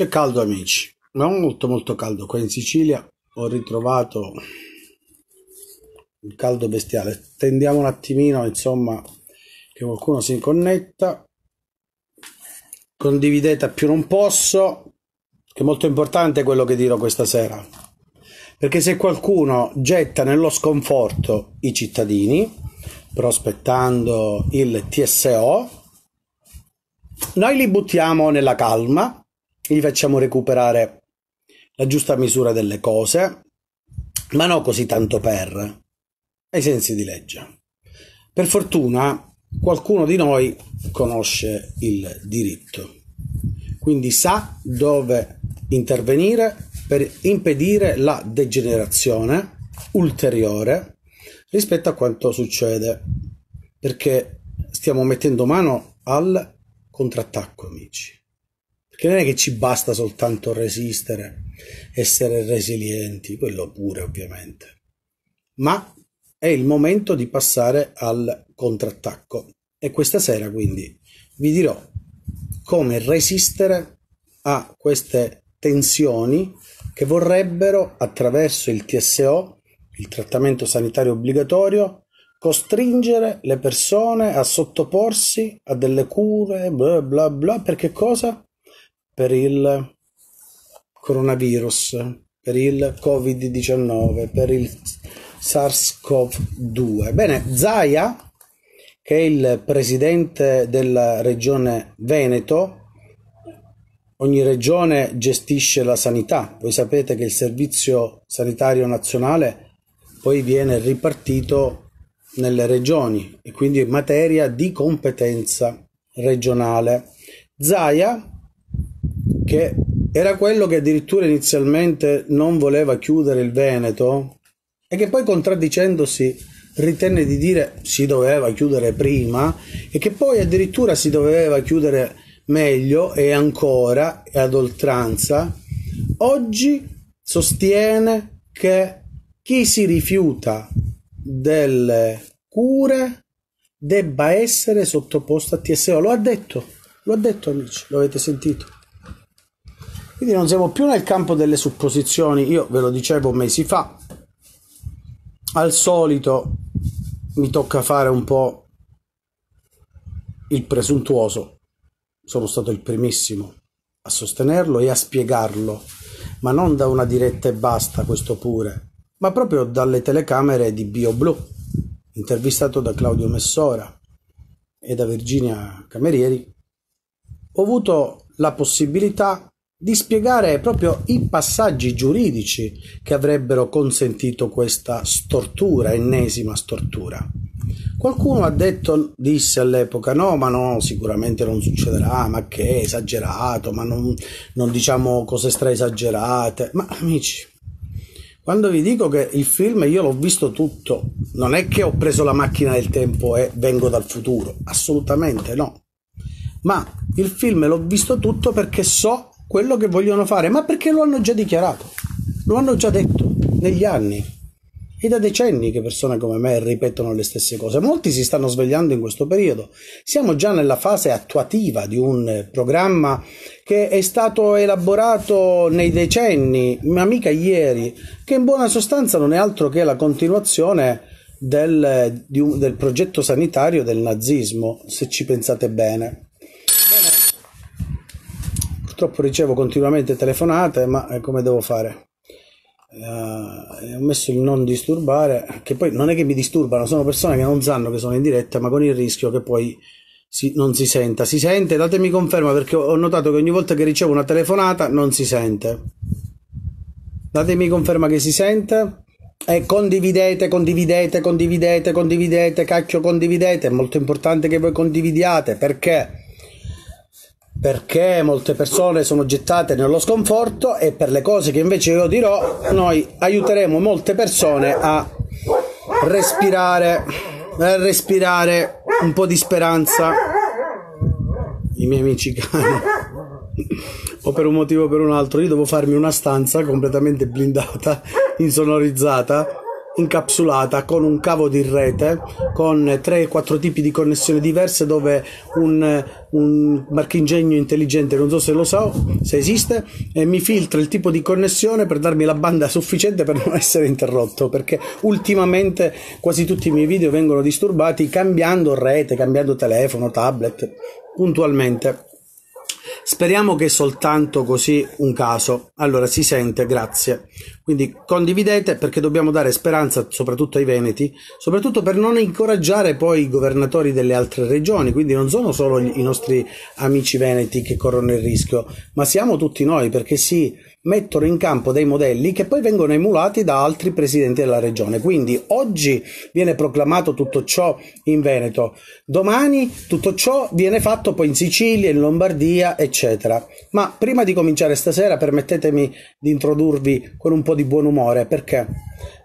C'è caldo amici, ma molto molto caldo qua in Sicilia, ho ritrovato il caldo bestiale. Tendiamo un attimino, insomma, che qualcuno si connetta. Condividete a più non posso, che è molto importante quello che dirò questa sera. Perché se qualcuno getta nello sconforto i cittadini, prospettando il TSO, noi li buttiamo nella calma gli facciamo recuperare la giusta misura delle cose, ma non così tanto per, ai sensi di legge. Per fortuna qualcuno di noi conosce il diritto, quindi sa dove intervenire per impedire la degenerazione ulteriore rispetto a quanto succede, perché stiamo mettendo mano al contrattacco, amici. Perché non è che ci basta soltanto resistere, essere resilienti, quello pure ovviamente. Ma è il momento di passare al contrattacco. E questa sera quindi vi dirò come resistere a queste tensioni che vorrebbero attraverso il TSO, il trattamento sanitario obbligatorio, costringere le persone a sottoporsi a delle cure, bla bla bla, perché cosa? per il coronavirus, per il Covid-19, per il SARS-CoV-2. Bene, Zaia, che è il presidente della regione Veneto, ogni regione gestisce la sanità. Voi sapete che il servizio sanitario nazionale poi viene ripartito nelle regioni e quindi è materia di competenza regionale. Zaia che era quello che addirittura inizialmente non voleva chiudere il Veneto e che poi contraddicendosi ritenne di dire si doveva chiudere prima e che poi addirittura si doveva chiudere meglio e ancora e ad oltranza, oggi sostiene che chi si rifiuta delle cure debba essere sottoposto a TSO. Lo ha detto, lo ha detto amici, lo avete sentito. Quindi non siamo più nel campo delle supposizioni, io ve lo dicevo mesi fa. Al solito mi tocca fare un po' il presuntuoso. Sono stato il primissimo a sostenerlo e a spiegarlo, ma non da una diretta e basta, questo pure, ma proprio dalle telecamere di BioBlu, intervistato da Claudio Messora e da Virginia Camerieri, ho avuto la possibilità di spiegare proprio i passaggi giuridici che avrebbero consentito questa stortura, ennesima stortura. Qualcuno ha detto, disse all'epoca, no, ma no, sicuramente non succederà, ma che è esagerato, ma non, non diciamo cose straesagerate. Ma amici, quando vi dico che il film io l'ho visto tutto, non è che ho preso la macchina del tempo e vengo dal futuro, assolutamente no. Ma il film l'ho visto tutto perché so quello che vogliono fare, ma perché lo hanno già dichiarato, lo hanno già detto negli anni. È da decenni che persone come me ripetono le stesse cose. Molti si stanno svegliando in questo periodo. Siamo già nella fase attuativa di un programma che è stato elaborato nei decenni, ma mica ieri, che in buona sostanza non è altro che la continuazione del, un, del progetto sanitario del nazismo, se ci pensate bene purtroppo ricevo continuamente telefonate, ma eh, come devo fare? Uh, ho messo il non disturbare, che poi non è che mi disturbano, sono persone che non sanno che sono in diretta, ma con il rischio che poi si, non si senta. Si sente? Datemi conferma perché ho notato che ogni volta che ricevo una telefonata non si sente. Datemi conferma che si sente. E eh, condividete, condividete, condividete, condividete, cacchio, condividete. È molto importante che voi condividiate perché perché molte persone sono gettate nello sconforto e per le cose che invece io dirò noi aiuteremo molte persone a respirare, a respirare un po' di speranza. I miei amici cani. o per un motivo o per un altro, io devo farmi una stanza completamente blindata, insonorizzata incapsulata con un cavo di rete con 3-4 tipi di connessione diverse dove un, un marchingegno intelligente non so se lo so se esiste e mi filtra il tipo di connessione per darmi la banda sufficiente per non essere interrotto perché ultimamente quasi tutti i miei video vengono disturbati cambiando rete cambiando telefono tablet puntualmente Speriamo che soltanto così un caso. Allora, si sente, grazie. Quindi condividete perché dobbiamo dare speranza soprattutto ai veneti, soprattutto per non incoraggiare poi i governatori delle altre regioni, quindi non sono solo i nostri amici veneti che corrono il rischio, ma siamo tutti noi perché sì mettono in campo dei modelli che poi vengono emulati da altri presidenti della regione. Quindi oggi viene proclamato tutto ciò in Veneto, domani tutto ciò viene fatto poi in Sicilia, in Lombardia, eccetera. Ma prima di cominciare stasera permettetemi di introdurvi con un po' di buon umore, perché?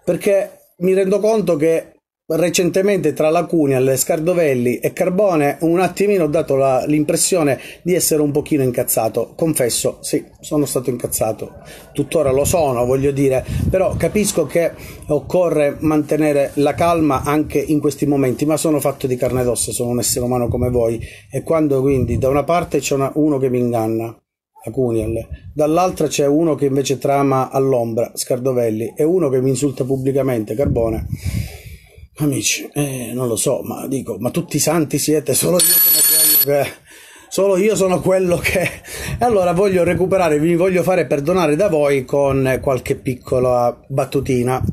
Perché mi rendo conto che recentemente tra Lacunia, Scardovelli e Carbone un attimino ho dato la, l'impressione di essere un pochino incazzato confesso sì sono stato incazzato tuttora lo sono voglio dire però capisco che occorre mantenere la calma anche in questi momenti ma sono fatto di carne ed ossa sono un essere umano come voi e quando quindi da una parte c'è una, uno che mi inganna Cunial. Dall'altra c'è uno che invece trama all'ombra, Scardovelli, e uno che mi insulta pubblicamente, Carbone. Amici, eh, non lo so, ma dico, ma tutti santi siete, solo io sono quello che... Solo io sono quello che... E allora voglio recuperare, vi voglio fare perdonare da voi con qualche piccola battutina.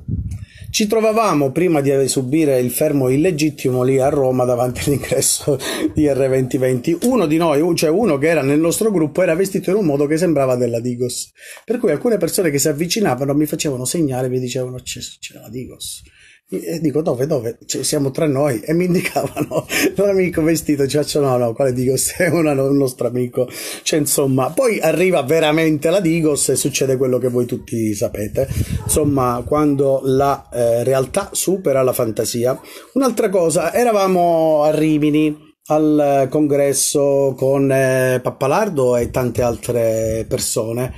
Ci trovavamo prima di subire il fermo illegittimo lì a Roma davanti all'ingresso di R2020. Uno di noi, cioè uno che era nel nostro gruppo, era vestito in un modo che sembrava della Digos. Per cui alcune persone che si avvicinavano mi facevano segnare e mi dicevano c'è, c'è la Digos. E dico dove, dove? Cioè, siamo tra noi e mi indicavano l'amico vestito, cioè, cioè no, no, quale Digos è una, un nostro amico, cioè insomma, poi arriva veramente la Digos e succede quello che voi tutti sapete, insomma, quando la eh, realtà supera la fantasia. Un'altra cosa, eravamo a Rimini, al congresso con eh, Pappalardo e tante altre persone.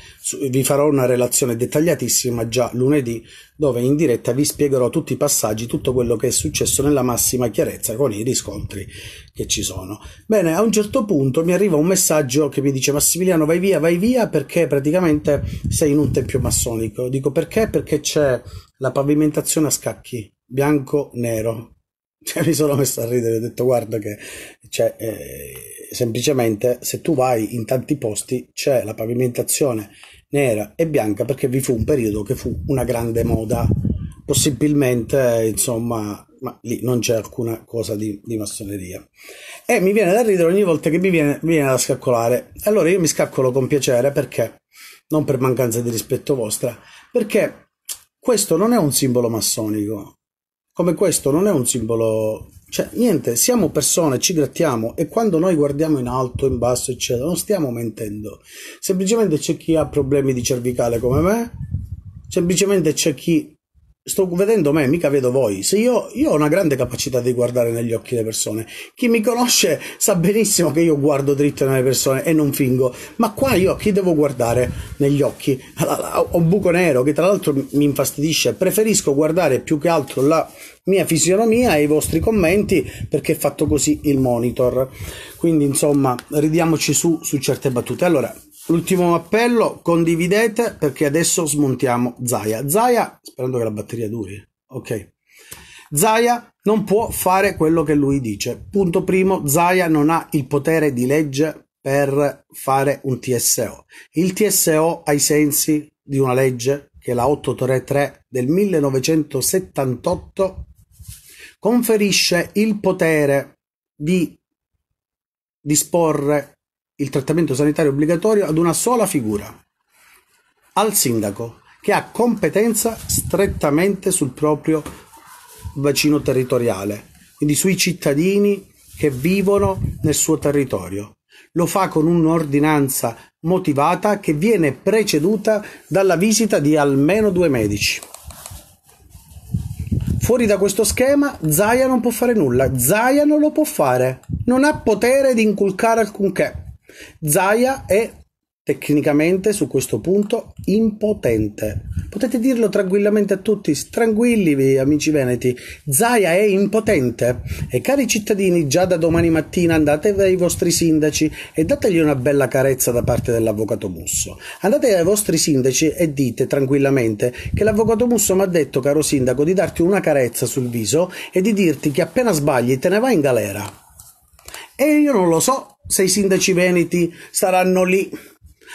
Vi farò una relazione dettagliatissima già lunedì, dove in diretta vi spiegherò tutti i passaggi, tutto quello che è successo nella massima chiarezza con i riscontri che ci sono. Bene, a un certo punto mi arriva un messaggio che mi dice Massimiliano vai via, vai via perché praticamente sei in un tempio massonico. Dico perché? Perché c'è la pavimentazione a scacchi, bianco-nero, mi sono messo a ridere, ho detto guarda che cioè, eh, semplicemente se tu vai in tanti posti c'è la pavimentazione nera e bianca perché vi fu un periodo che fu una grande moda, possibilmente insomma, ma lì non c'è alcuna cosa di, di massoneria. E mi viene da ridere ogni volta che mi viene, mi viene da scaccolare. Allora io mi scaccolo con piacere perché, non per mancanza di rispetto vostra, perché questo non è un simbolo massonico, come questo non è un simbolo cioè, niente, siamo persone, ci grattiamo e quando noi guardiamo in alto, in basso, eccetera, non stiamo mentendo. Semplicemente c'è chi ha problemi di cervicale come me, semplicemente c'è chi sto vedendo me, mica vedo voi. Se io, io, ho una grande capacità di guardare negli occhi le persone. Chi mi conosce sa benissimo che io guardo dritto nelle persone e non fingo. Ma qua io a chi devo guardare negli occhi? Ho un buco nero che tra l'altro mi infastidisce. Preferisco guardare più che altro la mia fisionomia e i vostri commenti perché è fatto così il monitor. Quindi insomma, ridiamoci su su certe battute. Allora, L'ultimo appello, condividete perché adesso smontiamo Zaya. Zaya, sperando che la batteria duri, ok. Zaya non può fare quello che lui dice. Punto primo, Zaya non ha il potere di legge per fare un TSO. Il TSO ai sensi di una legge che è la 833 del 1978 conferisce il potere di disporre il trattamento sanitario obbligatorio ad una sola figura, al sindaco, che ha competenza strettamente sul proprio bacino territoriale, quindi sui cittadini che vivono nel suo territorio. Lo fa con un'ordinanza motivata che viene preceduta dalla visita di almeno due medici. Fuori da questo schema, Zaia non può fare nulla. Zaia non lo può fare. Non ha potere di inculcare alcunché. Zaya è tecnicamente su questo punto impotente. Potete dirlo tranquillamente a tutti, tranquilli amici veneti, Zaia è impotente e cari cittadini già da domani mattina andate dai vostri sindaci e dategli una bella carezza da parte dell'avvocato Musso. Andate dai vostri sindaci e dite tranquillamente che l'avvocato Musso mi ha detto caro sindaco di darti una carezza sul viso e di dirti che appena sbagli te ne vai in galera. E io non lo so se i sindaci veneti saranno lì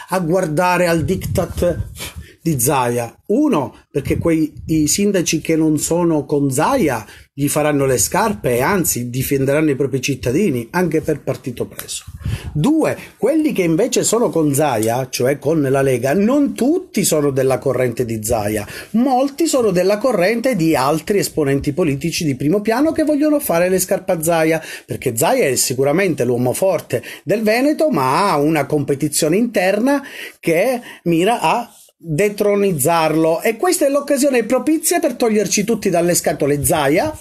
a guardare al diktat di Zaia. Uno, perché quei sindaci che non sono con Zaia gli faranno le scarpe e anzi difenderanno i propri cittadini anche per partito preso. Due, quelli che invece sono con Zaia, cioè con la Lega, non tutti sono della corrente di Zaia, molti sono della corrente di altri esponenti politici di primo piano che vogliono fare le scarpe a Zaia, perché Zaia è sicuramente l'uomo forte del Veneto, ma ha una competizione interna che mira a detronizzarlo e questa è l'occasione propizia per toglierci tutti dalle scatole Zaia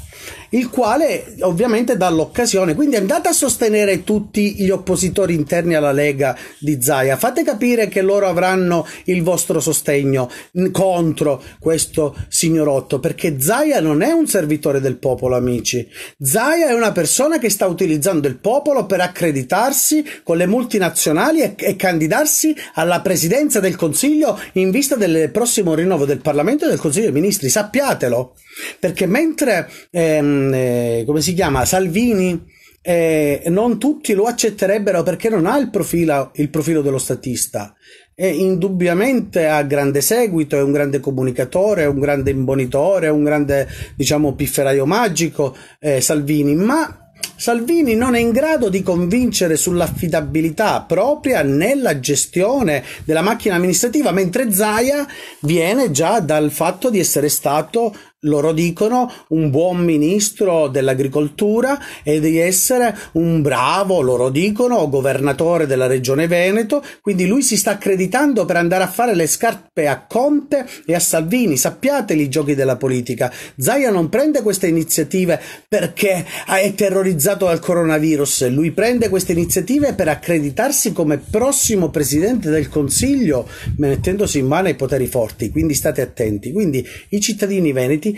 il quale ovviamente dà l'occasione. Quindi andate a sostenere tutti gli oppositori interni alla Lega di Zaia, fate capire che loro avranno il vostro sostegno contro questo signorotto, perché Zaia non è un servitore del popolo, amici. Zaia è una persona che sta utilizzando il popolo per accreditarsi con le multinazionali e, e candidarsi alla presidenza del Consiglio in vista del prossimo rinnovo del Parlamento e del Consiglio dei Ministri. Sappiatelo. Perché mentre, ehm, eh, come si chiama, Salvini... Eh, non tutti lo accetterebbero perché non ha il profilo, il profilo dello statista. E indubbiamente ha grande seguito, è un grande comunicatore, è un grande imbonitore, è un grande, diciamo, pifferaio magico, eh, Salvini, ma Salvini non è in grado di convincere sull'affidabilità propria nella gestione della macchina amministrativa, mentre Zaia viene già dal fatto di essere stato loro dicono un buon ministro dell'agricoltura e di essere un bravo, loro dicono, governatore della regione Veneto, quindi lui si sta accreditando per andare a fare le scarpe a Conte e a Salvini, Sappiate i giochi della politica. Zaia non prende queste iniziative perché è terrorizzato paralizzato dal coronavirus, lui prende queste iniziative per accreditarsi come prossimo presidente del Consiglio, mettendosi in mano i poteri forti, quindi state attenti. Quindi i cittadini veneti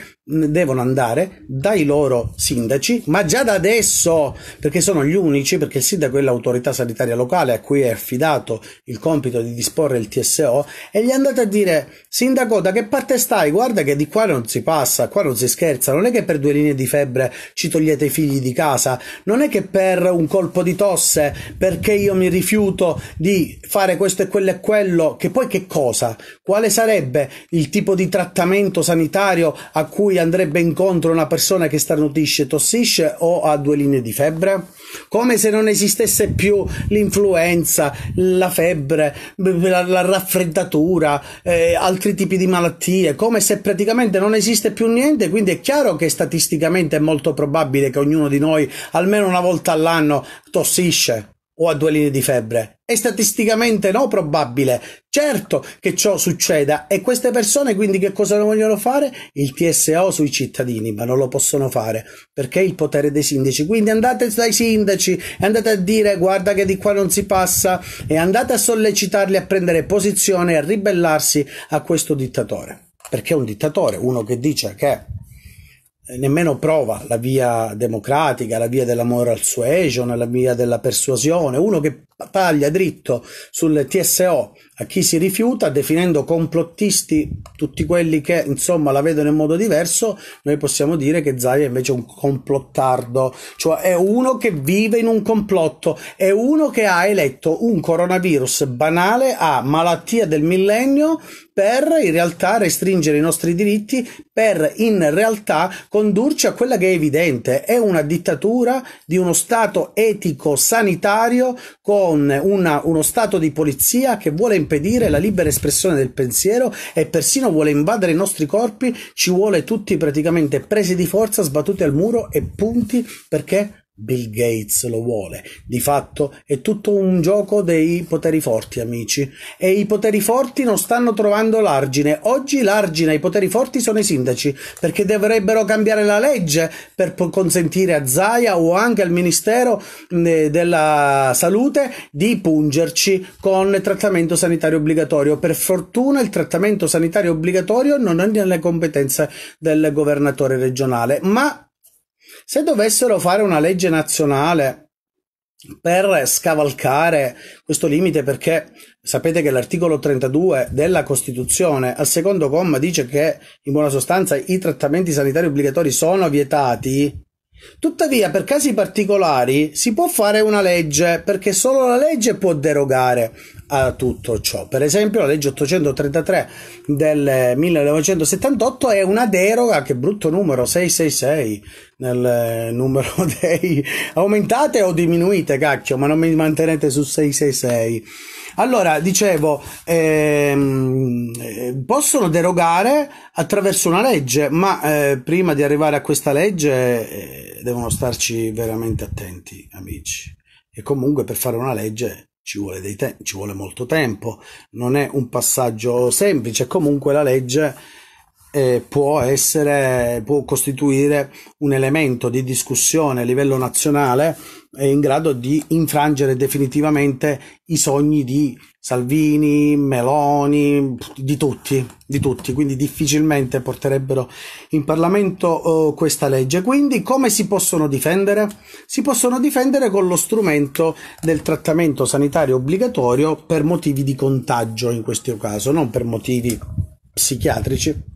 devono andare dai loro sindaci, ma già da adesso, perché sono gli unici, perché il sindaco è l'autorità sanitaria locale a cui è affidato il compito di disporre il TSO, e gli andate a dire, sindaco, da che parte stai? Guarda che di qua non si passa, qua non si scherza, non è che per due linee di febbre ci togliete i figli di casa, non è che per un colpo di tosse, perché io mi rifiuto di fare questo e quello e quello, che poi che cosa? Quale sarebbe il tipo di trattamento sanitario a cui andrebbe incontro una persona che starnutisce tossisce o ha due linee di febbre? Come se non esistesse più l'influenza, la febbre, la, la raffreddatura, eh, altri tipi di malattie, come se praticamente non esiste più niente, quindi è chiaro che statisticamente è molto probabile che ognuno di noi almeno una volta all'anno tossisce o a due linee di febbre. È statisticamente no probabile. Certo che ciò succeda e queste persone quindi che cosa vogliono fare? Il TSO sui cittadini, ma non lo possono fare perché è il potere dei sindaci. Quindi andate dai sindaci e andate a dire guarda che di qua non si passa e andate a sollecitarli a prendere posizione e a ribellarsi a questo dittatore. Perché è un dittatore, uno che dice che eh, nemmeno prova la via democratica, la via della moral suasion, la via della persuasione, uno che taglia dritto sul TSO a chi si rifiuta, definendo complottisti tutti quelli che insomma la vedono in modo diverso, noi possiamo dire che Zaia è invece un complottardo, cioè è uno che vive in un complotto, è uno che ha eletto un coronavirus banale a malattia del millennio per in realtà restringere i nostri diritti, per in realtà condurci a quella che è evidente, è una dittatura di uno stato etico sanitario con con una, uno Stato di polizia che vuole impedire la libera espressione del pensiero e persino vuole invadere i nostri corpi, ci vuole tutti praticamente presi di forza, sbattuti al muro e punti perché Bill Gates lo vuole. Di fatto è tutto un gioco dei poteri forti, amici. E i poteri forti non stanno trovando l'argine. Oggi l'argine ai poteri forti sono i sindaci, perché dovrebbero cambiare la legge per consentire a Zaia o anche al Ministero eh, della Salute di pungerci con trattamento sanitario obbligatorio. Per fortuna il trattamento sanitario obbligatorio non è nelle competenze del governatore regionale, ma se dovessero fare una legge nazionale per scavalcare questo limite perché sapete che l'articolo 32 della Costituzione al secondo comma dice che in buona sostanza i trattamenti sanitari obbligatori sono vietati tuttavia per casi particolari si può fare una legge perché solo la legge può derogare a tutto ciò per esempio la legge 833 del 1978 è una deroga che brutto numero 666 nel eh, numero dei aumentate o diminuite cacchio ma non mi mantenete su 666 allora dicevo ehm, eh, possono derogare attraverso una legge ma eh, prima di arrivare a questa legge eh, devono starci veramente attenti amici e comunque per fare una legge ci vuole, dei te- ci vuole molto tempo non è un passaggio semplice comunque la legge eh, può, essere, può costituire un elemento di discussione a livello nazionale eh, in grado di infrangere definitivamente i sogni di Salvini, Meloni, di tutti, di tutti. quindi difficilmente porterebbero in Parlamento eh, questa legge. Quindi come si possono difendere? Si possono difendere con lo strumento del trattamento sanitario obbligatorio per motivi di contagio in questo caso, non per motivi psichiatrici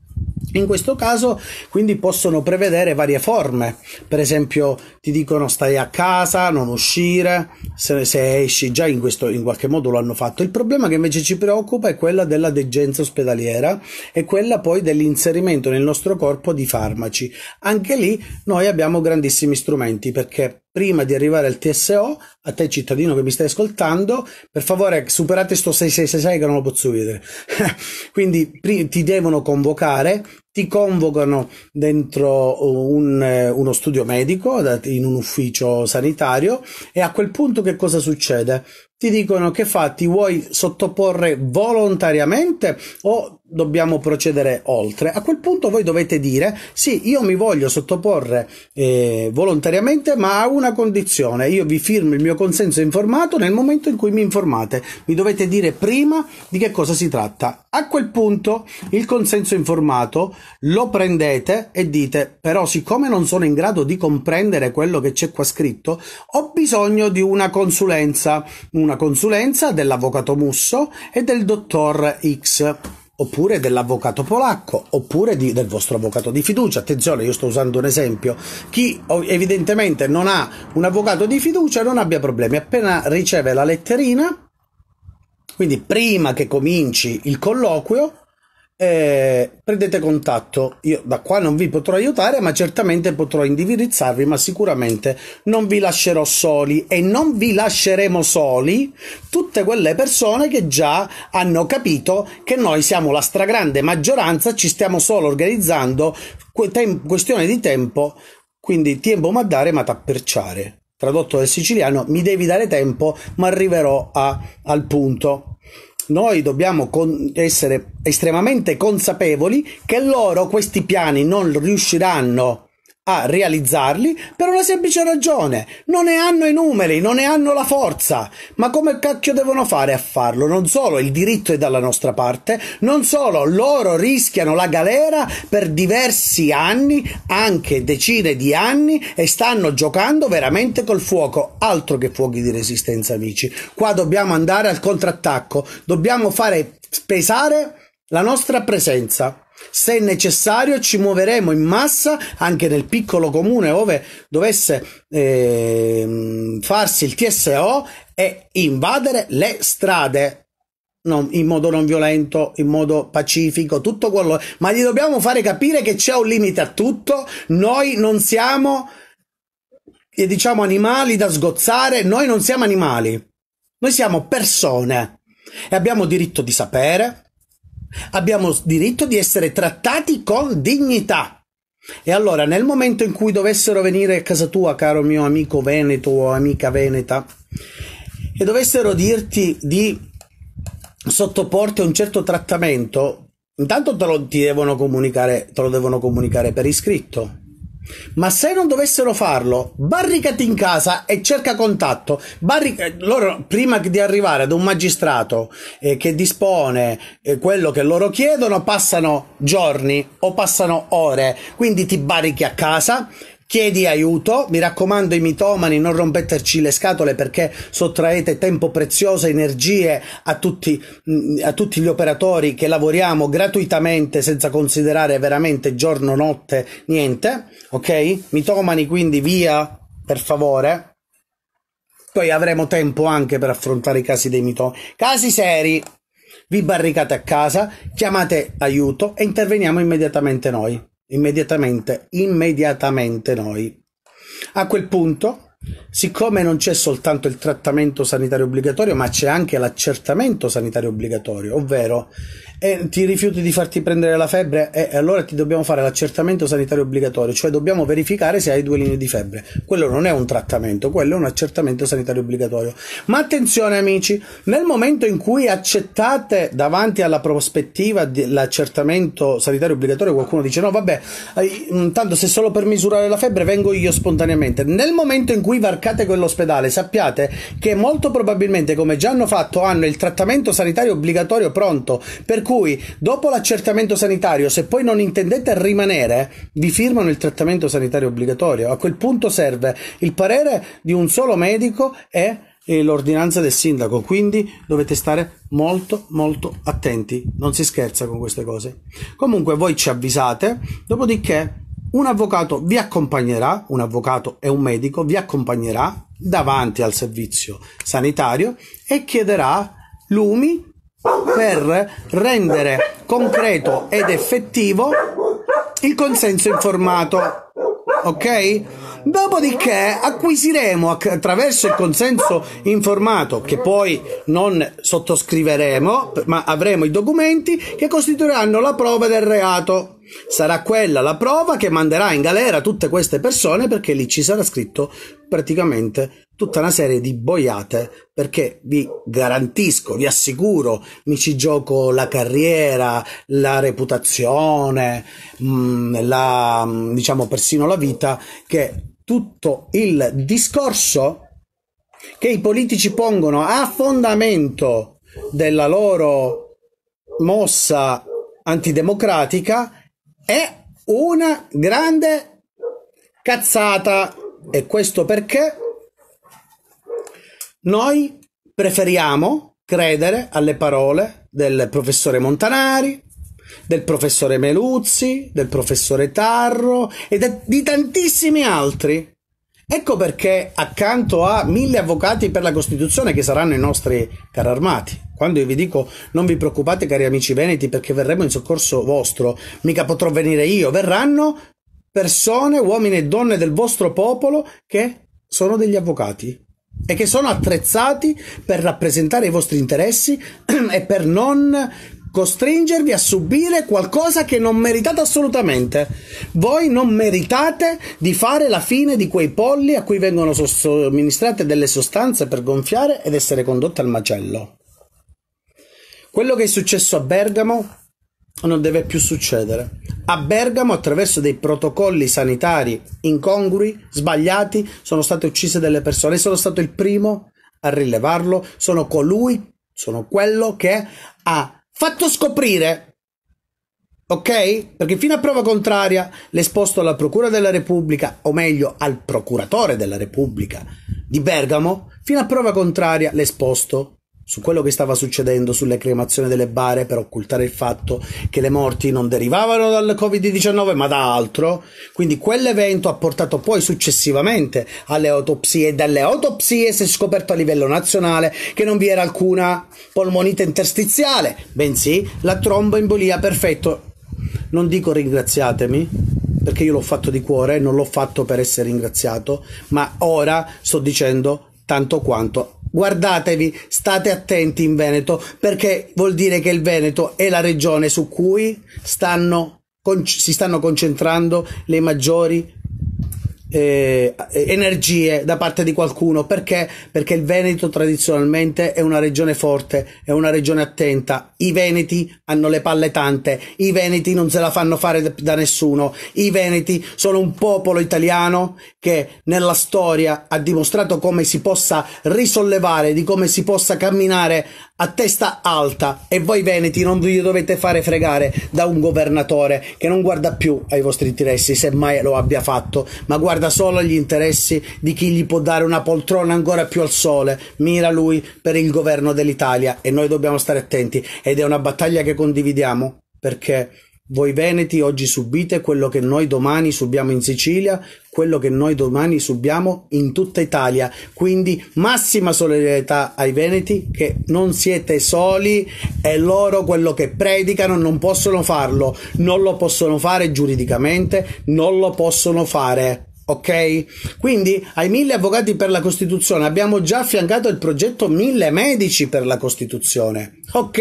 in questo caso quindi possono prevedere varie forme, per esempio ti dicono stai a casa, non uscire, se, se esci già in, questo, in qualche modo lo hanno fatto. Il problema che invece ci preoccupa è quella della degenza ospedaliera e quella poi dell'inserimento nel nostro corpo di farmaci. Anche lì noi abbiamo grandissimi strumenti perché prima di arrivare al TSO, a te cittadino che mi stai ascoltando, per favore superate sto 666 che non lo posso vedere. Quindi ti devono convocare, ti convocano dentro un, eh, uno studio medico, in un ufficio sanitario e a quel punto che cosa succede? ti dicono che fa, ti vuoi sottoporre volontariamente o dobbiamo procedere oltre? A quel punto voi dovete dire sì, io mi voglio sottoporre eh, volontariamente, ma a una condizione, io vi firmo il mio consenso informato nel momento in cui mi informate, mi dovete dire prima di che cosa si tratta. A quel punto il consenso informato lo prendete e dite però siccome non sono in grado di comprendere quello che c'è qua scritto, ho bisogno di una consulenza, una una consulenza dell'avvocato Musso e del dottor X oppure dell'avvocato polacco, oppure di, del vostro avvocato di fiducia. Attenzione, io sto usando un esempio. Chi oh, evidentemente non ha un avvocato di fiducia non abbia problemi. Appena riceve la letterina, quindi prima che cominci il colloquio, eh, prendete contatto. Io da qua non vi potrò aiutare, ma certamente potrò indirizzarvi, ma sicuramente non vi lascerò soli e non vi lasceremo soli tutte quelle persone che già hanno capito che noi siamo la stragrande maggioranza, ci stiamo solo organizzando que tem- questione di tempo, quindi tempo ma dare ma tapperciare. Tradotto dal siciliano, mi devi dare tempo, ma arriverò a, al punto noi dobbiamo con- essere estremamente consapevoli che loro questi piani non riusciranno a realizzarli per una semplice ragione. Non ne hanno i numeri, non ne hanno la forza. Ma come cacchio devono fare a farlo? Non solo il diritto è dalla nostra parte, non solo loro rischiano la galera per diversi anni, anche decine di anni, e stanno giocando veramente col fuoco. Altro che fuochi di resistenza, amici. Qua dobbiamo andare al contrattacco, dobbiamo fare pesare la nostra presenza. Se necessario ci muoveremo in massa anche nel piccolo comune dove dovesse eh, farsi il TSO e invadere le strade. Non, in modo non violento, in modo pacifico, tutto quello. Ma gli dobbiamo fare capire che c'è un limite a tutto. Noi non siamo, eh, diciamo, animali da sgozzare. Noi non siamo animali. Noi siamo persone e abbiamo diritto di sapere, Abbiamo diritto di essere trattati con dignità. E allora, nel momento in cui dovessero venire a casa tua, caro mio amico veneto o amica veneta, e dovessero dirti di sottoporti a un certo trattamento, intanto te lo, devono comunicare, te lo devono comunicare per iscritto ma se non dovessero farlo, barricati in casa e cerca contatto. Barric- eh, loro, prima di arrivare ad un magistrato eh, che dispone eh, quello che loro chiedono, passano giorni o passano ore. Quindi ti barichi a casa, Chiedi aiuto, mi raccomando i mitomani, non rompetterci le scatole perché sottraete tempo prezioso, energie a tutti, mm, a tutti gli operatori che lavoriamo gratuitamente senza considerare veramente giorno, notte, niente, ok? Mitomani quindi via, per favore. Poi avremo tempo anche per affrontare i casi dei mitomani. Casi seri, vi barricate a casa, chiamate aiuto e interveniamo immediatamente noi immediatamente, immediatamente noi. A quel punto, siccome non c'è soltanto il trattamento sanitario obbligatorio, ma c'è anche l'accertamento sanitario obbligatorio, ovvero e ti rifiuti di farti prendere la febbre e allora ti dobbiamo fare l'accertamento sanitario obbligatorio, cioè dobbiamo verificare se hai due linee di febbre. Quello non è un trattamento, quello è un accertamento sanitario obbligatorio. Ma attenzione amici, nel momento in cui accettate davanti alla prospettiva dell'accertamento sanitario obbligatorio qualcuno dice no vabbè, eh, tanto se solo per misurare la febbre vengo io spontaneamente. Nel momento in cui varcate quell'ospedale sappiate che molto probabilmente come già hanno fatto hanno il trattamento sanitario obbligatorio pronto per cui cui dopo l'accertamento sanitario, se poi non intendete rimanere, vi firmano il trattamento sanitario obbligatorio. A quel punto serve il parere di un solo medico e l'ordinanza del sindaco, quindi dovete stare molto molto attenti, non si scherza con queste cose. Comunque voi ci avvisate, dopodiché un avvocato vi accompagnerà, un avvocato e un medico vi accompagnerà davanti al servizio sanitario e chiederà lumi per rendere concreto ed effettivo il consenso informato. Ok? Dopodiché acquisiremo attraverso il consenso informato, che poi non sottoscriveremo, ma avremo i documenti che costituiranno la prova del reato. Sarà quella la prova che manderà in galera tutte queste persone perché lì ci sarà scritto praticamente tutta una serie di boiate perché vi garantisco, vi assicuro, mi ci gioco la carriera, la reputazione, mm, la, mm, diciamo persino la vita, che tutto il discorso che i politici pongono a fondamento della loro mossa antidemocratica è una grande cazzata e questo perché noi preferiamo credere alle parole del professore Montanari, del professore Meluzzi, del professore Tarro e di tantissimi altri. Ecco perché accanto a mille avvocati per la Costituzione che saranno i nostri cari armati, quando io vi dico non vi preoccupate cari amici veneti perché verremo in soccorso vostro, mica potrò venire io, verranno persone, uomini e donne del vostro popolo che sono degli avvocati, e che sono attrezzati per rappresentare i vostri interessi e per non costringervi a subire qualcosa che non meritate assolutamente. Voi non meritate di fare la fine di quei polli a cui vengono somministrate delle sostanze per gonfiare ed essere condotte al macello. Quello che è successo a Bergamo non deve più succedere. A Bergamo, attraverso dei protocolli sanitari incongrui, sbagliati, sono state uccise delle persone. sono stato il primo a rilevarlo. Sono colui, sono quello che ha fatto scoprire Ok? Perché fino a prova contraria l'esposto alla Procura della Repubblica, o meglio al Procuratore della Repubblica di Bergamo, fino a prova contraria l'esposto su quello che stava succedendo sulle cremazioni delle bare per occultare il fatto che le morti non derivavano dal Covid-19 ma da altro. Quindi quell'evento ha portato poi successivamente alle autopsie e dalle autopsie si è scoperto a livello nazionale che non vi era alcuna polmonite interstiziale, bensì la tromboembolia perfetto. Non dico ringraziatemi perché io l'ho fatto di cuore, non l'ho fatto per essere ringraziato, ma ora sto dicendo tanto quanto guardatevi, state attenti in Veneto, perché vuol dire che il Veneto è la regione su cui stanno, con, si stanno concentrando le maggiori eh, eh, energie da parte di qualcuno perché? perché il Veneto tradizionalmente è una regione forte, è una regione attenta. I Veneti hanno le palle tante, i Veneti non se la fanno fare da nessuno. I Veneti sono un popolo italiano che nella storia ha dimostrato come si possa risollevare, di come si possa camminare a testa alta e voi Veneti non vi dovete fare fregare da un governatore che non guarda più ai vostri interessi, semmai lo abbia fatto, ma guarda da solo agli interessi di chi gli può dare una poltrona ancora più al sole, mira lui per il governo dell'Italia e noi dobbiamo stare attenti ed è una battaglia che condividiamo perché voi veneti oggi subite quello che noi domani subiamo in Sicilia, quello che noi domani subiamo in tutta Italia. Quindi massima solidarietà ai veneti che non siete soli e loro quello che predicano non possono farlo, non lo possono fare giuridicamente, non lo possono fare Ok? Quindi ai mille avvocati per la Costituzione abbiamo già affiancato il progetto mille medici per la Costituzione. Ok?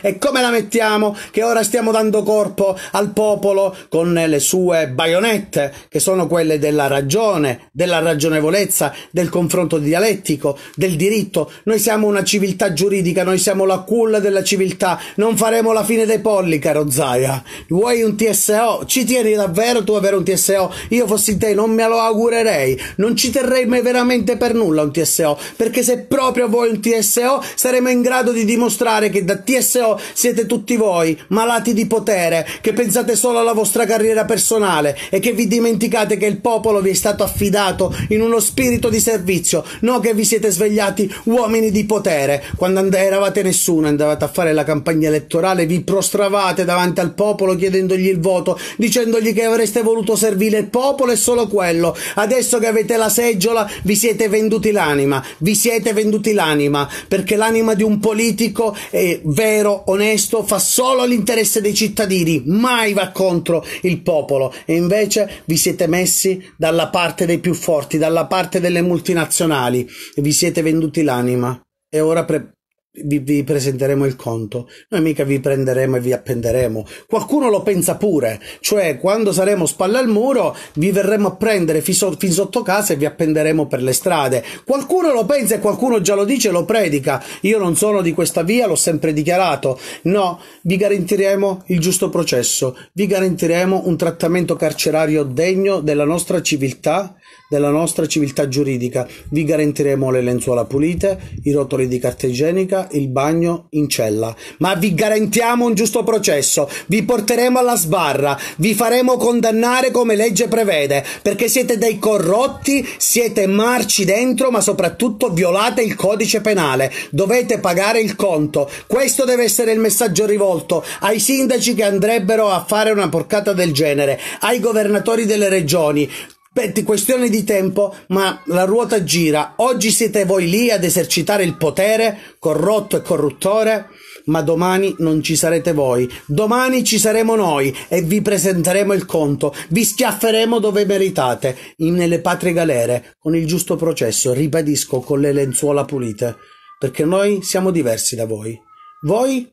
E come la mettiamo? Che ora stiamo dando corpo al popolo con le sue baionette, che sono quelle della ragione, della ragionevolezza, del confronto dialettico, del diritto. Noi siamo una civiltà giuridica, noi siamo la culla della civiltà. Non faremo la fine dei polli, caro Zaia. Vuoi un TSO? Ci tieni davvero tu ad avere un TSO? Io fossi te non mi me lo augurerei. Non ci terrei mai veramente per nulla un TSO, perché se proprio voi un TSO saremo in grado di dimostrare che da TSO siete tutti voi, malati di potere, che pensate solo alla vostra carriera personale e che vi dimenticate che il popolo vi è stato affidato in uno spirito di servizio, non che vi siete svegliati uomini di potere. Quando eravate nessuno, andavate a fare la campagna elettorale, vi prostravate davanti al popolo chiedendogli il voto, dicendogli che avreste voluto servire il popolo e solo quello cervello. Adesso che avete la seggiola, vi siete venduti l'anima. Vi siete venduti l'anima perché l'anima di un politico è vero, onesto, fa solo l'interesse dei cittadini, mai va contro il popolo. E invece vi siete messi dalla parte dei più forti, dalla parte delle multinazionali. e Vi siete venduti l'anima. E ora pre- vi, vi, presenteremo il conto, noi mica vi prenderemo e vi appenderemo. Qualcuno lo pensa pure, cioè quando saremo spalle al muro vi verremo a prendere fiso, fin sotto casa e vi appenderemo per le strade. Qualcuno lo pensa e qualcuno già lo dice e lo predica. Io non sono di questa via, l'ho sempre dichiarato. No, vi garantiremo il giusto processo, vi garantiremo un trattamento carcerario degno della nostra civiltà della nostra civiltà giuridica. Vi garantiremo le lenzuola pulite, i rotoli di carta igienica, il bagno in cella. Ma vi garantiamo un giusto processo, vi porteremo alla sbarra, vi faremo condannare come legge prevede, perché siete dei corrotti, siete marci dentro, ma soprattutto violate il codice penale. Dovete pagare il conto. Questo deve essere il messaggio rivolto ai sindaci che andrebbero a fare una porcata del genere, ai governatori delle regioni. Petti, questione di tempo, ma la ruota gira. Oggi siete voi lì ad esercitare il potere, corrotto e corruttore, ma domani non ci sarete voi. Domani ci saremo noi e vi presenteremo il conto. Vi schiafferemo dove meritate, nelle patrie galere, con il giusto processo, ribadisco, con le lenzuola pulite, perché noi siamo diversi da voi. Voi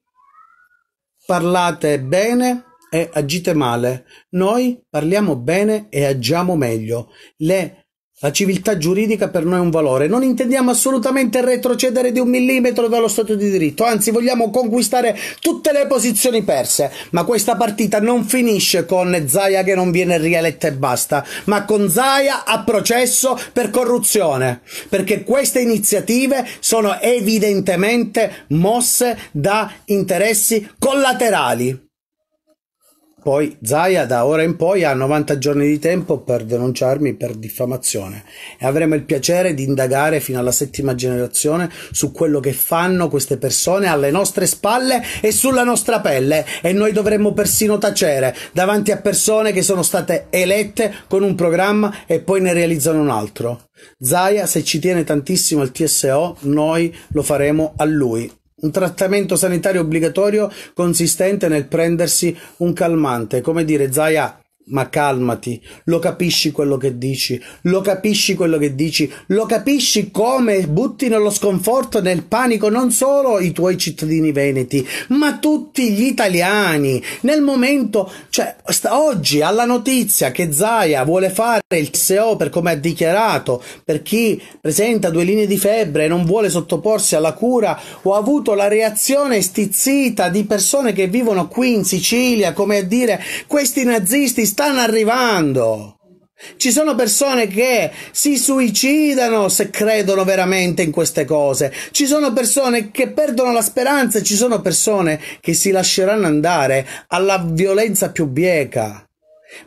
parlate bene, e agite male, noi parliamo bene e agiamo meglio. Le la civiltà giuridica per noi è un valore. Non intendiamo assolutamente retrocedere di un millimetro dallo Stato di diritto, anzi vogliamo conquistare tutte le posizioni perse. Ma questa partita non finisce con Zaia che non viene rieletta e basta, ma con Zaia a processo per corruzione, perché queste iniziative sono evidentemente mosse da interessi collaterali. Poi Zaya da ora in poi ha 90 giorni di tempo per denunciarmi per diffamazione e avremo il piacere di indagare fino alla settima generazione su quello che fanno queste persone alle nostre spalle e sulla nostra pelle e noi dovremmo persino tacere davanti a persone che sono state elette con un programma e poi ne realizzano un altro. Zaya se ci tiene tantissimo il TSO noi lo faremo a lui un trattamento sanitario obbligatorio consistente nel prendersi un calmante, come dire Zaya ma calmati, lo capisci quello che dici, lo capisci quello che dici, lo capisci come butti nello sconforto, nel panico non solo i tuoi cittadini veneti, ma tutti gli italiani. Nel momento, cioè, oggi alla notizia che Zaia vuole fare il SEO per come ha dichiarato, per chi presenta due linee di febbre e non vuole sottoporsi alla cura, ho avuto la reazione stizzita di persone che vivono qui in Sicilia, come a dire questi nazisti stanno arrivando. Ci sono persone che si suicidano se credono veramente in queste cose. Ci sono persone che perdono la speranza e ci sono persone che si lasceranno andare alla violenza più bieca.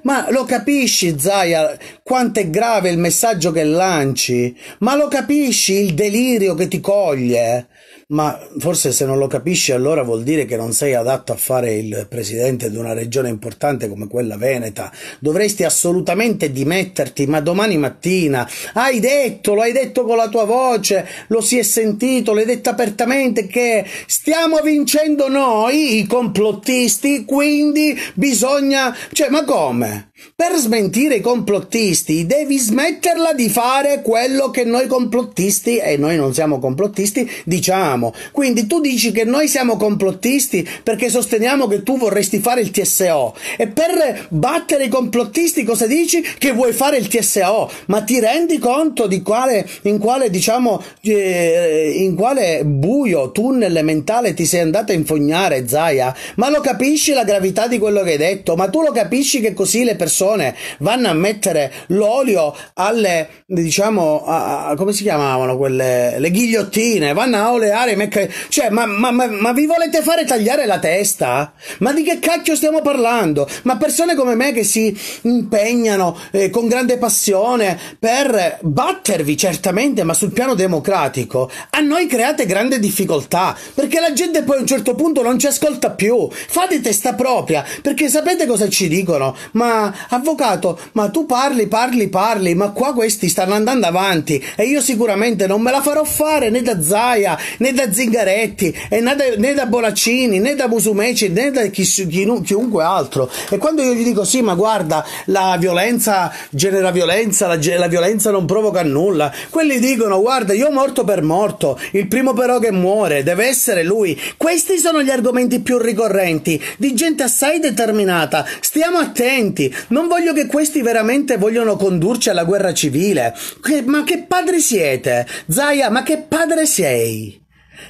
Ma lo capisci, Zaya, quanto è grave il messaggio che lanci? Ma lo capisci il delirio che ti coglie? ma forse se non lo capisci allora vuol dire che non sei adatto a fare il presidente di una regione importante come quella veneta. Dovresti assolutamente dimetterti, ma domani mattina hai detto, lo hai detto con la tua voce, lo si è sentito, l'hai detto apertamente che stiamo vincendo noi i complottisti, quindi bisogna, cioè, ma come? Per smentire i complottisti devi smetterla di fare quello che noi complottisti, e noi non siamo complottisti, diciamo. Quindi tu dici che noi siamo complottisti perché sosteniamo che tu vorresti fare il TSO. E per battere i complottisti cosa dici? Che vuoi fare il TSO. Ma ti rendi conto di quale, in quale, diciamo, eh, in quale buio tunnel mentale ti sei andata a infognare, Zaya? Ma lo capisci la gravità di quello che hai detto? Ma tu lo capisci che così le persone persone vanno a mettere l'olio alle, diciamo, a, a, come si chiamavano quelle, le ghigliottine, vanno a oleare i Cioè, ma, ma, ma, ma, vi volete fare tagliare la testa? Ma di che cacchio stiamo parlando? Ma persone come me che si impegnano eh, con grande passione per battervi, certamente, ma sul piano democratico, a noi create grande difficoltà, perché la gente poi a un certo punto non ci ascolta più. Fate testa propria, perché sapete cosa ci dicono? Ma avvocato, ma tu parli, parli, parli, ma qua questi stanno andando avanti e io sicuramente non me la farò fare né da Zaia, né da Zingaretti, né da, né da Bonaccini, né da Musumeci, né da chi, chi, chiunque altro. E quando io gli dico sì, ma guarda, la violenza genera violenza, la, la violenza non provoca nulla, quelli dicono guarda, io morto per morto, il primo però che muore deve essere lui. Questi sono gli argomenti più ricorrenti di gente assai determinata. Stiamo attenti, non voglio che questi veramente vogliono condurci alla guerra civile. Che, ma che padre siete? Zaya, ma che padre sei?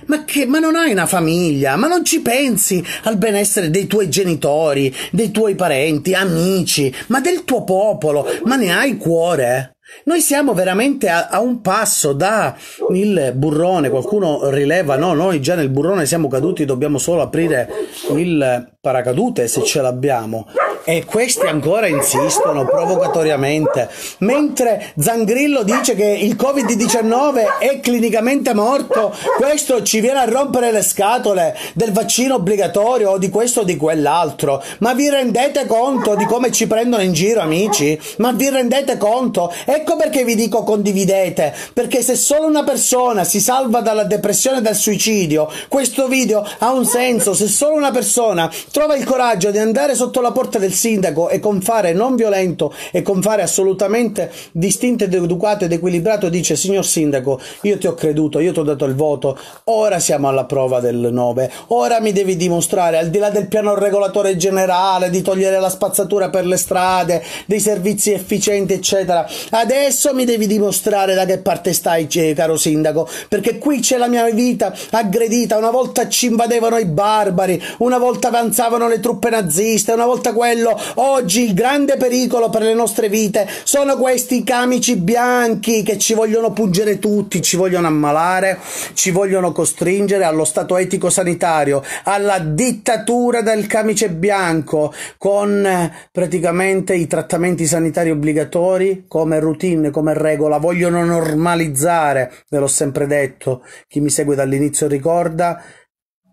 Ma che, ma non hai una famiglia, ma non ci pensi al benessere dei tuoi genitori, dei tuoi parenti, amici, ma del tuo popolo, ma ne hai cuore? Noi siamo veramente a, a, un passo da il burrone, qualcuno rileva, no, noi già nel burrone siamo caduti, dobbiamo solo aprire il paracadute se ce l'abbiamo. E questi ancora insistono provocatoriamente. Mentre Zangrillo dice che il Covid-19 è clinicamente morto, questo ci viene a rompere le scatole del vaccino obbligatorio o di questo o di quell'altro. Ma vi rendete conto di come ci prendono in giro, amici? Ma vi rendete conto? Ecco perché vi dico condividete, perché se solo una persona si salva dalla depressione e dal suicidio, questo video ha un senso. Se solo una persona trova il coraggio di andare sotto la porta del del sindaco e con fare non violento e con fare assolutamente distinto ed educato ed equilibrato dice signor sindaco io ti ho creduto, io ti ho dato il voto, ora siamo alla prova del 9, ora mi devi dimostrare al di là del piano regolatore generale, di togliere la spazzatura per le strade, dei servizi efficienti eccetera, adesso mi devi dimostrare da che parte stai eh, caro sindaco, perché qui c'è la mia vita aggredita, una volta ci invadevano i barbari, una volta avanzavano le truppe naziste, una volta quelle bello, oggi il grande pericolo per le nostre vite sono questi camici bianchi che ci vogliono pungere tutti, ci vogliono ammalare, ci vogliono costringere allo stato etico sanitario, alla dittatura del camice bianco con eh, praticamente i trattamenti sanitari obbligatori come routine, come regola, vogliono normalizzare, ve l'ho sempre detto, chi mi segue dall'inizio ricorda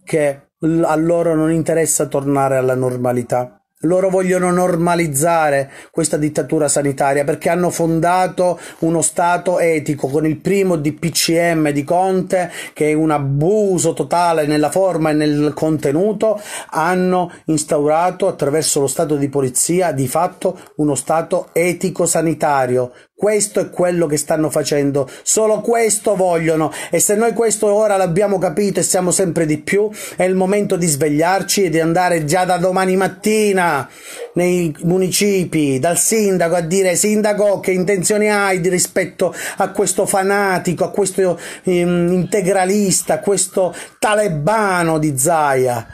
che a loro non interessa tornare alla normalità. Loro vogliono normalizzare questa dittatura sanitaria perché hanno fondato uno Stato etico con il primo DPCM di Conte che è un abuso totale nella forma e nel contenuto. Hanno instaurato attraverso lo Stato di polizia di fatto uno Stato etico sanitario questo è quello che stanno facendo, solo questo vogliono e se noi questo ora l'abbiamo capito e siamo sempre di più, è il momento di svegliarci e di andare già da domani mattina nei municipi, dal sindaco a dire sindaco che intenzioni hai di rispetto a questo fanatico, a questo ehm, integralista, a questo talebano di Zaia.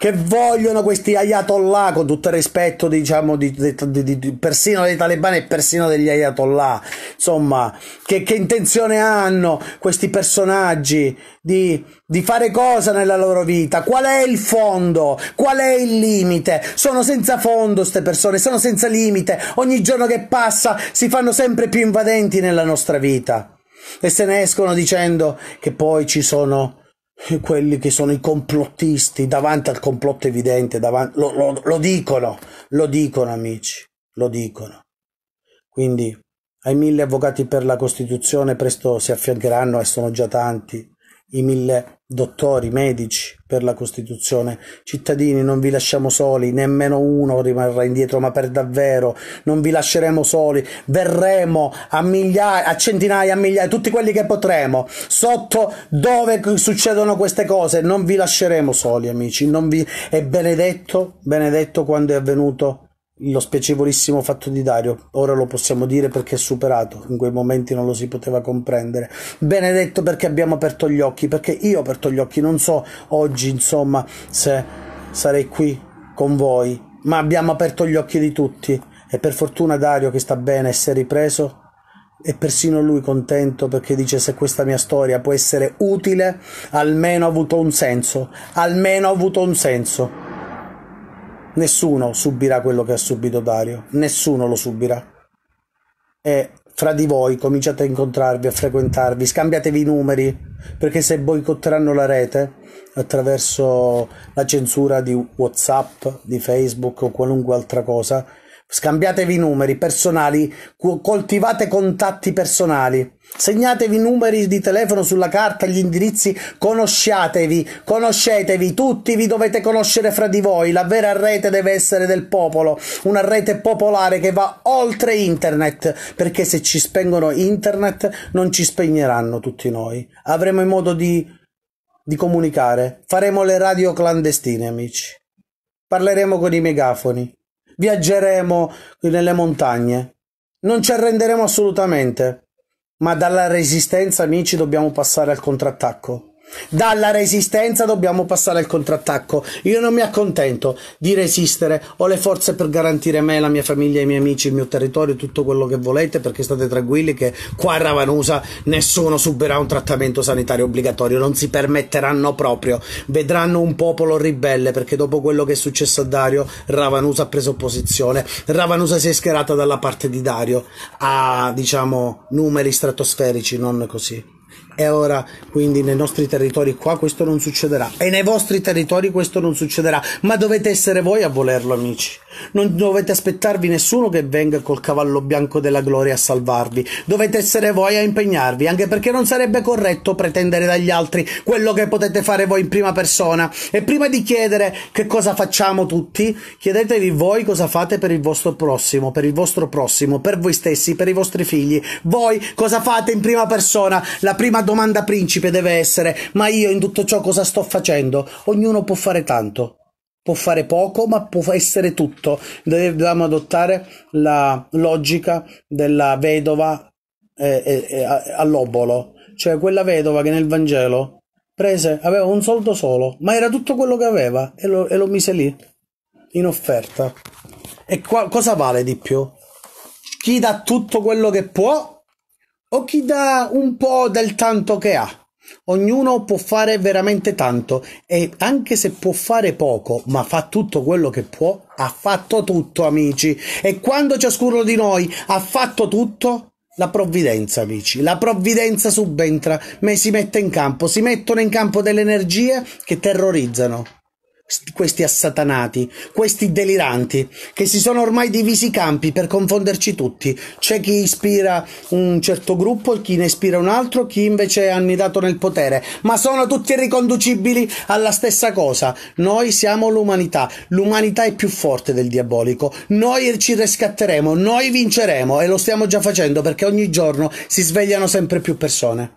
Che vogliono questi ayatollah, con tutto il rispetto, diciamo, di, di, di, persino dei talebani e persino degli ayatollah. Insomma, che, che intenzione hanno questi personaggi di, di fare cosa nella loro vita? Qual è il fondo? Qual è il limite? Sono senza fondo queste persone, sono senza limite. Ogni giorno che passa si fanno sempre più invadenti nella nostra vita. E se ne escono dicendo che poi ci sono quelli che sono i complottisti davanti al complotto evidente, davanti, lo, lo, lo, dicono, lo dicono amici, lo dicono. Quindi ai mille avvocati per la Costituzione presto si affiancheranno e sono già tanti i mille dottori, medici per la Costituzione. Cittadini, non vi lasciamo soli, nemmeno uno rimarrà indietro, ma per davvero non vi lasceremo soli. Verremo a migliaia, a centinaia, a migliaia, tutti quelli che potremo, sotto dove succedono queste cose. Non vi lasceremo soli, amici. Non vi... È benedetto, benedetto quando è avvenuto lo spiacevolissimo fatto di Dario, ora lo possiamo dire perché è superato, in quei momenti non lo si poteva comprendere. Benedetto perché abbiamo aperto gli occhi, perché io ho aperto gli occhi, non so oggi insomma se sarei qui con voi, ma abbiamo aperto gli occhi di tutti e per fortuna Dario che sta bene e si è ripreso e persino lui contento perché dice se questa mia storia può essere utile, almeno ha avuto un senso, almeno ha avuto un senso nessuno subirà quello che ha subito Dario, nessuno lo subirà. E fra di voi cominciate a incontrarvi, a frequentarvi, scambiatevi i numeri, perché se boicotteranno la rete attraverso la censura di Whatsapp, di Facebook o qualunque altra cosa, Scambiatevi numeri personali, coltivate contatti personali, segnatevi numeri di telefono sulla carta, gli indirizzi, conosciatevi, conoscetevi, tutti vi dovete conoscere fra di voi, la vera rete deve essere del popolo, una rete popolare che va oltre internet, perché se ci spengono internet non ci spegneranno tutti noi, avremo il modo di, di comunicare, faremo le radio clandestine amici, parleremo con i megafoni viaggeremo nelle montagne. Non ci arrenderemo assolutamente. Ma dalla resistenza, amici, dobbiamo passare al contrattacco. Dalla resistenza dobbiamo passare al contrattacco. Io non mi accontento di resistere. Ho le forze per garantire me, la mia famiglia, i miei amici, il mio territorio, tutto quello che volete, perché state tranquilli che qua a Ravanusa nessuno subirà un trattamento sanitario obbligatorio. Non si permetteranno proprio. Vedranno un popolo ribelle, perché dopo quello che è successo a Dario, Ravanusa ha preso posizione. Ravanusa si è schierata dalla parte di Dario a, diciamo, numeri stratosferici, non così e ora quindi nei nostri territori qua questo non succederà e nei vostri territori questo non succederà, ma dovete essere voi a volerlo amici. Non dovete aspettarvi nessuno che venga col cavallo bianco della gloria a salvarvi, dovete essere voi a impegnarvi, anche perché non sarebbe corretto pretendere dagli altri quello che potete fare voi in prima persona e prima di chiedere che cosa facciamo tutti, chiedetevi voi cosa fate per il vostro prossimo, per il vostro prossimo, per voi stessi, per i vostri figli. Voi cosa fate in prima persona? La prima domanda principe deve essere: ma io in tutto ciò cosa sto facendo? Ognuno può fare tanto, può fare poco, ma può essere tutto. Dobbiamo adottare la logica della vedova eh, eh, eh all'obolo, cioè quella vedova che nel Vangelo prese, aveva un soldo solo, ma era tutto quello che aveva e lo, e lo mise lì in offerta. E qua, cosa vale di più? Chi dà tutto quello che può o chi dà un po' del tanto che ha. Ognuno può fare veramente tanto e anche se può fare poco, ma fa tutto quello che può, ha fatto tutto, amici. E quando ciascuno di noi ha fatto tutto, la provvidenza, amici, la provvidenza subentra, ma si mette in campo, si mettono in campo delle energie che terrorizzano questi assatanati, questi deliranti, che si sono ormai divisi i campi per confonderci tutti. C'è chi ispira un certo gruppo, chi ne ispira un altro, chi invece è annidato nel potere, ma sono tutti riconducibili alla stessa cosa. Noi siamo l'umanità, l'umanità è più forte del diabolico, noi ci riscatteremo, noi vinceremo e lo stiamo già facendo perché ogni giorno si svegliano sempre più persone.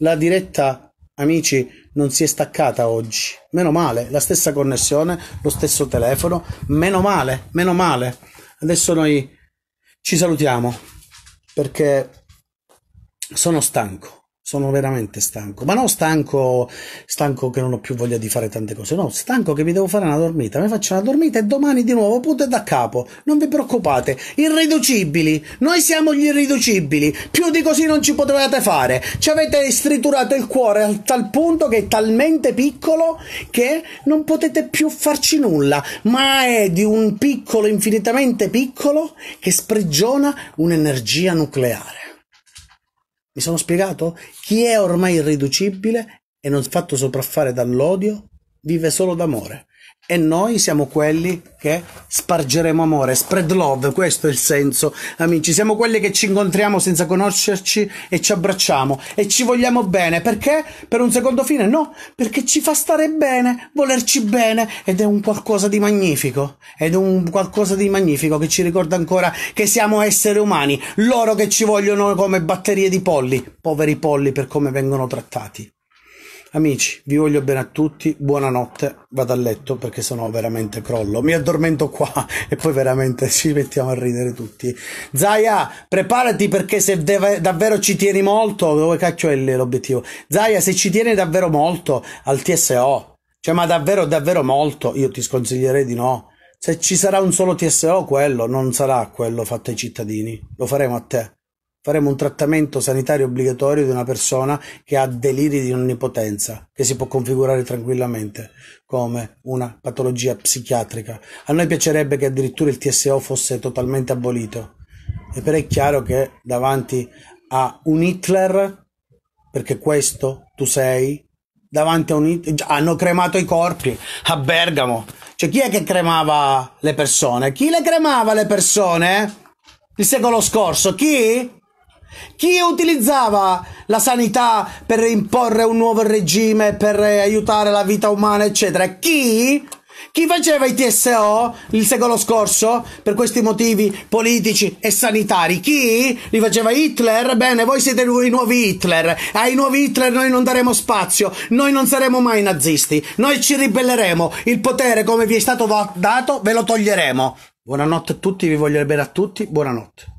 La diretta Amici, non si è staccata oggi. Meno male, la stessa connessione, lo stesso telefono. Meno male, meno male. Adesso noi ci salutiamo perché sono stanco. Sono veramente stanco, ma non stanco, stanco che non ho più voglia di fare tante cose, no, stanco che mi devo fare una dormita, mi faccio una dormita e domani di nuovo punto e da capo, non vi preoccupate, irriducibili, noi siamo gli irriducibili, più di così non ci potevate fare, ci avete striturato il cuore a tal punto che è talmente piccolo che non potete più farci nulla, ma è di un piccolo infinitamente piccolo che sprigiona un'energia nucleare. Mi sono spiegato? Chi è ormai irriducibile e non fatto sopraffare dall'odio vive solo d'amore e noi siamo quelli che spargeremo amore, spread love, questo è il senso, amici, siamo quelli che ci incontriamo senza conoscerci e ci abbracciamo e ci vogliamo bene, perché? Per un secondo fine? No, perché ci fa stare bene, volerci bene ed è un qualcosa di magnifico, ed è un qualcosa di magnifico che ci ricorda ancora che siamo esseri umani, loro che ci vogliono come batterie di polli, poveri polli per come vengono trattati. Amici, vi voglio bene a tutti, buonanotte, vado a letto perché sennò veramente crollo. Mi addormento qua e poi veramente ci mettiamo a ridere tutti. Zaya, preparati perché se deve, davvero ci tieni molto, dove cacchio è l'obiettivo? Zaya, se ci tieni davvero molto al TSO, cioè ma davvero, davvero molto, io ti sconsiglierei di no. Se ci sarà un solo TSO, quello non sarà quello fatto ai cittadini, lo faremo a te faremo un trattamento sanitario obbligatorio di una persona che ha deliri di onnipotenza, che si può configurare tranquillamente come una patologia psichiatrica. A noi piacerebbe che addirittura il TSO fosse totalmente abolito. E però è chiaro che davanti a un Hitler, perché questo tu sei, davanti a un Hitler, hanno cremato i corpi a Bergamo. Cioè chi è che cremava le persone? Chi le cremava le persone? Il secolo scorso, chi? Chi utilizzava la sanità per imporre un nuovo regime, per eh, aiutare la vita umana, eccetera? Chi? Chi faceva i TSO il secolo scorso per questi motivi politici e sanitari? Chi li faceva Hitler? Bene, voi siete i nuovi Hitler. Ai nuovi Hitler noi non daremo spazio, noi non saremo mai nazisti, noi ci ribelleremo, il potere come vi è stato dato ve lo toglieremo. Buonanotte a tutti, vi voglio bene a tutti, buonanotte.